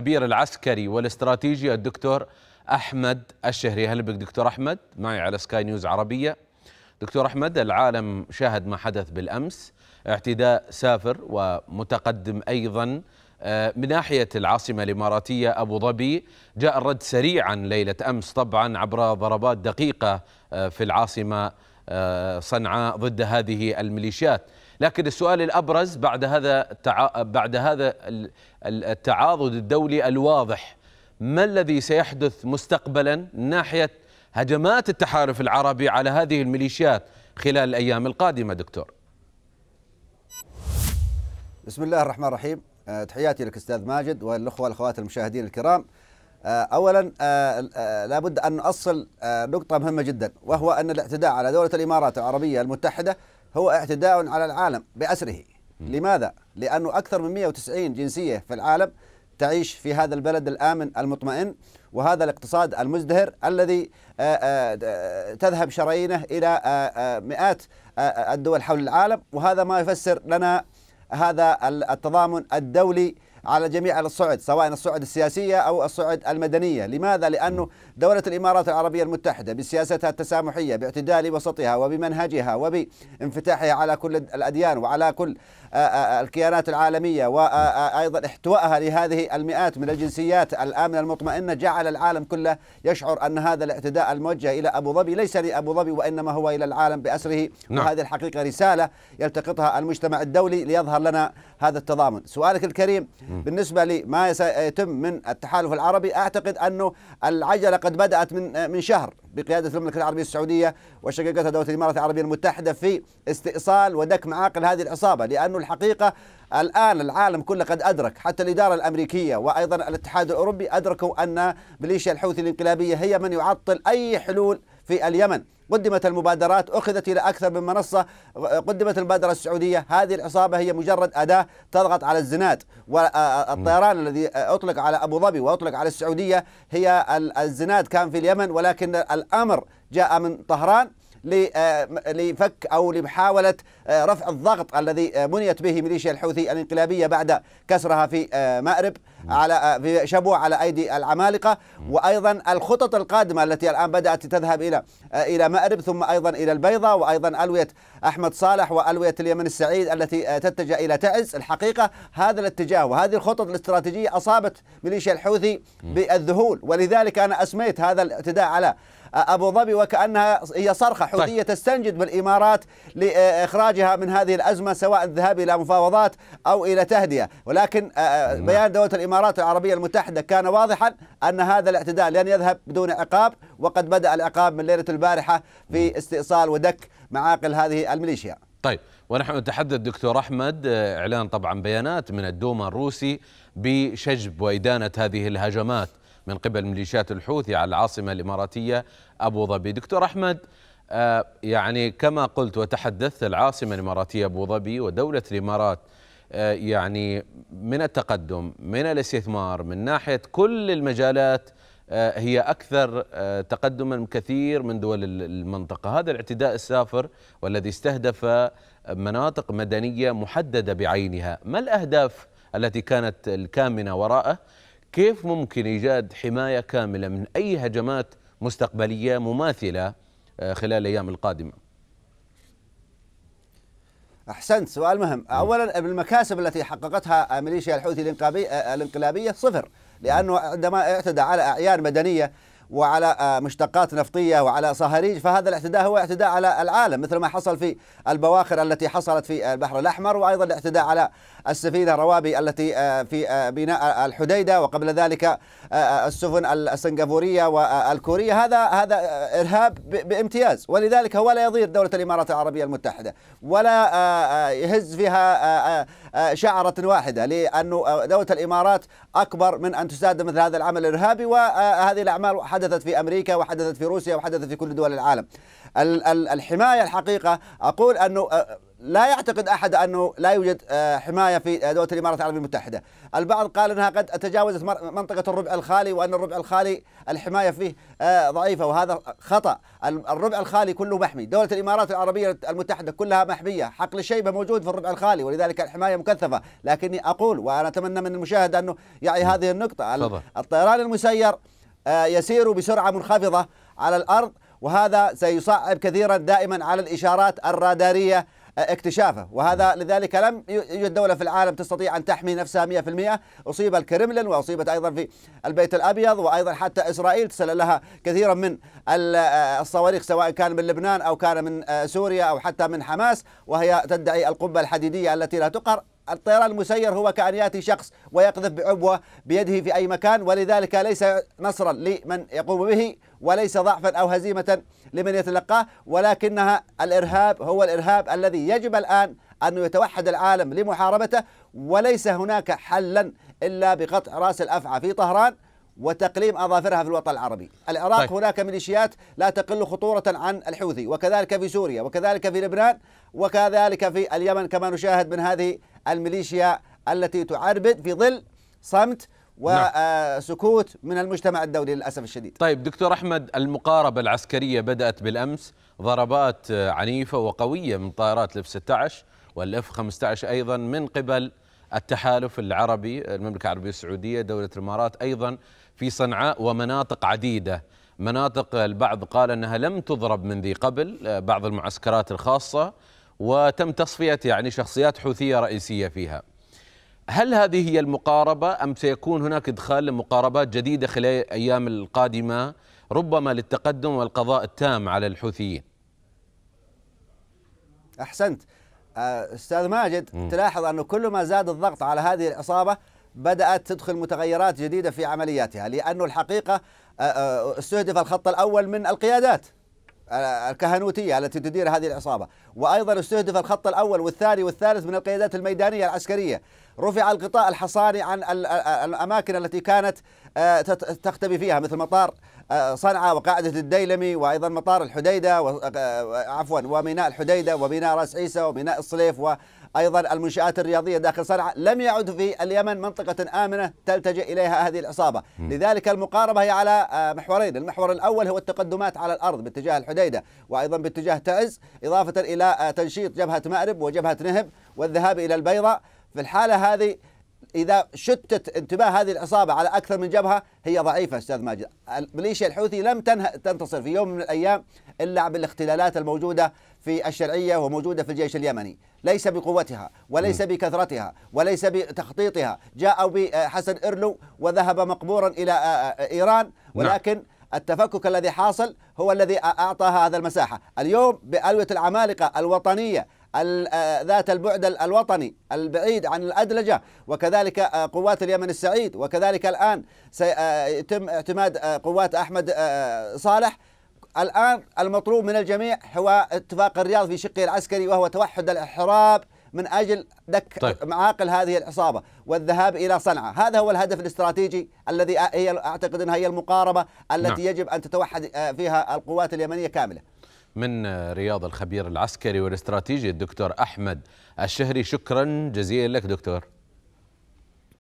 الخبير العسكري والاستراتيجي الدكتور احمد الشهري هلا بك دكتور احمد معي على سكاي نيوز عربيه دكتور احمد العالم شاهد ما حدث بالامس اعتداء سافر ومتقدم ايضا آه، من ناحيه العاصمه الاماراتيه ابو ظبي جاء الرد سريعا ليله امس طبعا عبر ضربات دقيقه آه، في العاصمه آه، صنعاء ضد هذه الميليشيات لكن السؤال الابرز بعد هذا التع... بعد هذا التعاضد الدولي الواضح ما الذي سيحدث مستقبلا ناحيه هجمات التحالف العربي على هذه الميليشيات خلال الايام القادمه دكتور بسم الله الرحمن الرحيم آه، تحياتي لك استاذ ماجد والاخوه والاخوات المشاهدين الكرام آه، اولا آه، لابد ان نؤصل نقطه مهمه جدا وهو ان الاعتداء على دوله الامارات العربيه المتحده هو اعتداء على العالم بأسره م. لماذا؟ لأنه أكثر من 190 جنسية في العالم تعيش في هذا البلد الآمن المطمئن وهذا الاقتصاد المزدهر الذي آه، آه، تذهب شرايينه إلى آه، مئات الدول حول العالم وهذا ما يفسر لنا هذا التضامن الدولي على جميع الصعد سواء الصعد السياسية أو الصعد المدنية لماذا؟ لأنه دولة الإمارات العربية المتحدة بسياستها التسامحية باعتدال وسطها وبمنهجها وبانفتاحها على كل الأديان وعلى كل آه، آه، آه، الكيانات العالمية وأيضا احتوائها لهذه المئات من الجنسيات الآمنة المطمئنة جعل العالم كله يشعر أن هذا الاعتداء الموجه إلى أبو ظبي ليس لأبو ظبي وإنما هو إلى العالم بأسره نعم. وهذه الحقيقة رسالة يلتقطها المجتمع الدولي ليظهر لنا هذا التضامن سؤالك الكريم م. بالنسبة لما سيتم من التحالف العربي أعتقد أنه العجلة قد بدأت من آه، من شهر بقيادة المملكة العربية السعودية وشقيقتها دولة الإمارات العربية المتحدة في استئصال ودك معاقل هذه العصابة لأنه الحقيقة الآن العالم كله قد أدرك حتى الإدارة الأمريكية وأيضا الاتحاد الأوروبي أدركوا أن ميليشيا الحوثي الانقلابية هي من يعطل أي حلول في اليمن قدمت المبادرات أخذت إلى أكثر من منصة قدمت المبادرة السعودية هذه العصابة هي مجرد أداة تضغط على الزنات والطيران الذي أطلق على أبو ظبي وأطلق على السعودية هي الزناد كان في اليمن ولكن الأمر جاء من طهران آه، لفك أو لمحاولة آه، رفع الضغط الذي آه، منيت به ميليشيا الحوثي الانقلابية بعد كسرها في مأرب على في شبوة على أيدي العمالقة وأيضا الخطط القادمة التي الآن بدأت تذهب إلى إلى مأرب ثم أيضا إلى البيضاء وأيضا ألوية أحمد صالح وألوية اليمن السعيد التي تتجه إلى تعز الحقيقة هذا الاتجاه وهذه الخطط الاستراتيجية أصابت ميليشيا الحوثي بالذهول ولذلك أنا أسميت هذا الاعتداء على أبو ظبي وكأنها هي صرخة طيب. حوثية طيب. تستنجد بالإمارات لإخراجها من هذه الأزمة سواء الذهاب إلى مفاوضات أو إلى تهدئة ولكن نعم. بيان دولة الإمارات العربية المتحدة كان واضحا أن هذا الاعتداء لن يذهب بدون عقاب وقد بدأ العقاب من ليلة البارحة في نعم. استئصال ودك معاقل هذه الميليشيا طيب ونحن نتحدث دكتور احمد اعلان طبعا بيانات من الدوما الروسي بشجب وادانه هذه الهجمات من قبل ميليشيات الحوثي على العاصمة الإماراتية أبو ظبي دكتور أحمد آه، يعني كما قلت وتحدثت العاصمة الإماراتية أبو ظبي ودولة الإمارات آه، يعني من التقدم من الاستثمار من ناحية كل المجالات آه، هي أكثر تقدما كثير من دول المنطقة هذا الاعتداء السافر والذي استهدف مناطق مدنية محددة بعينها ما الأهداف التي كانت الكامنة وراءه كيف ممكن إيجاد حماية كاملة من أي هجمات مستقبلية مماثلة آه، خلال الأيام القادمة احسنت سؤال مهم نعم. اولا المكاسب التي حققتها ميليشيا الحوثي آه، الانقلابيه صفر لانه عندما اعتدى على اعيان مدنيه وعلى آه، مشتقات نفطية وعلى صهاريج فهذا الاعتداء هو اعتداء على العالم مثل ما حصل في البواخر التي حصلت في آه، البحر الأحمر وأيضا الاعتداء على السفينة الروابي التي آه، في بناء الحديدة وقبل ذلك السفن السنغافورية والكورية هذا هذا إرهاب بامتياز ولذلك هو لا يضير دولة الإمارات العربية المتحدة ولا يهز فيها شعرة واحدة لأن دولة الإمارات أكبر من أن تساعد مثل هذا العمل الإرهابي وهذه الأعمال حدثت في أمريكا وحدثت في روسيا وحدثت في كل دول العالم الحماية الحقيقة أقول أنه لا يعتقد احد انه لا يوجد حمايه في دوله الامارات العربيه المتحده، البعض قال انها قد تجاوزت منطقه الربع الخالي وان الربع الخالي الحمايه فيه ضعيفه وهذا خطا، الربع الخالي كله محمي، دوله الامارات العربيه المتحده كلها محميه، حقل الشيبه موجود في الربع الخالي ولذلك الحمايه مكثفه، لكني اقول وانا اتمنى من المشاهد انه يعي نعم. هذه النقطه، الطيران المسير آه، يسير بسرعة منخفضة على الأرض وهذا سيصعب كثيرا دائما على الإشارات الرادارية آه، اكتشافه وهذا نعم. لذلك لم يوجد دولة في العالم تستطيع أن تحمي نفسها 100% أصيب الكرملين وأصيبت أيضا في البيت الأبيض وأيضا حتى إسرائيل تسلل لها كثيرا من آه، الصواريخ سواء كان من لبنان أو كان من سوريا أو حتى من حماس وهي تدعي القبة الحديدية التي لا تقهر الطيران المسير هو كأن يأتي شخص ويقذف بعبوة بيده في أي مكان ولذلك ليس نصرا لمن يقوم به وليس ضعفا أو هزيمة لمن يتلقاه ولكنها الإرهاب هو الإرهاب الذي يجب الآن أن يتوحد العالم لمحاربته وليس هناك حلا إلا بقطع رأس الأفعى في طهران وتقليم اظافرها في الوطن العربي، العراق طيب. هناك ميليشيات لا تقل خطوره عن الحوثي وكذلك في سوريا وكذلك في لبنان وكذلك في اليمن كما نشاهد من هذه الميليشيا التي تعربد في ظل صمت نعم. وسكوت من المجتمع الدولي للأسف الشديد طيب دكتور أحمد المقاربة العسكرية بدأت بالأمس ضربات عنيفة وقوية من طائرات الاف 16 والاف 15 أيضا من قبل التحالف العربي المملكة العربية السعودية دولة الإمارات أيضا في صنعاء ومناطق عديدة مناطق البعض قال أنها لم تضرب من ذي قبل بعض المعسكرات الخاصة وتم تصفية يعني شخصيات حوثية رئيسية فيها هل هذه هي المقاربة أم سيكون هناك إدخال لمقاربات جديدة خلال الأيام القادمة ربما للتقدم والقضاء التام على الحوثيين أحسنت آه، أستاذ ماجد م. تلاحظ أنه كل ما زاد الضغط على هذه العصابة بدأت تدخل متغيرات جديدة في عملياتها لأنه الحقيقة آه، آه، استهدف الخط الأول من القيادات الكهنوتية التي تدير هذه العصابة وأيضا استهدف الخط الأول والثاني والثالث من القيادات الميدانية العسكرية رفع الغطاء الحصاني عن الأماكن التي كانت آه، تختبي فيها مثل مطار صنعاء وقاعدة الديلمي وأيضا مطار الحديدة آه، عفوا وميناء الحديدة وميناء راس عيسى وميناء الصليف وأيضا المنشآت الرياضية داخل صنعاء لم يعد في اليمن منطقة آمنة تلتجئ إليها هذه العصابة لذلك المقاربة هي على آه، محورين المحور الأول هو التقدمات على الأرض باتجاه الحديدة وأيضا باتجاه تعز إضافة إلى آه، تنشيط جبهة مأرب وجبهة نهب والذهاب إلى البيضاء في الحالة هذه إذا شتت انتباه هذه العصابة على أكثر من جبهة هي ضعيفة أستاذ ماجد الميليشيا الحوثي لم تنه... تنتصر في يوم من الأيام إلا بالاختلالات الموجودة في الشرعية وموجودة في الجيش اليمني ليس بقوتها وليس بكثرتها وليس بتخطيطها جاءوا بحسن إرلو وذهب مقبورا إلى إيران نعم. ولكن التفكك الذي حاصل هو الذي أعطى هذا المساحة اليوم بألوية العمالقة الوطنية آه، ذات البعد الوطني البعيد عن الأدلجة وكذلك آه، قوات اليمن السعيد وكذلك الآن سيتم آه، اعتماد قوات أحمد صالح الآن المطلوب من الجميع هو اتفاق الرياض في شقه العسكري وهو توحد الإحراب من أجل دك طيب. معاقل هذه العصابة والذهاب إلى صنعاء هذا هو الهدف الاستراتيجي الذي هي أعتقد أنها هي المقاربة نعم. التي نعم. يجب أن تتوحد فيها القوات اليمنية كاملة من رياض الخبير العسكري والاستراتيجي الدكتور أحمد الشهري شكرا جزيلا لك دكتور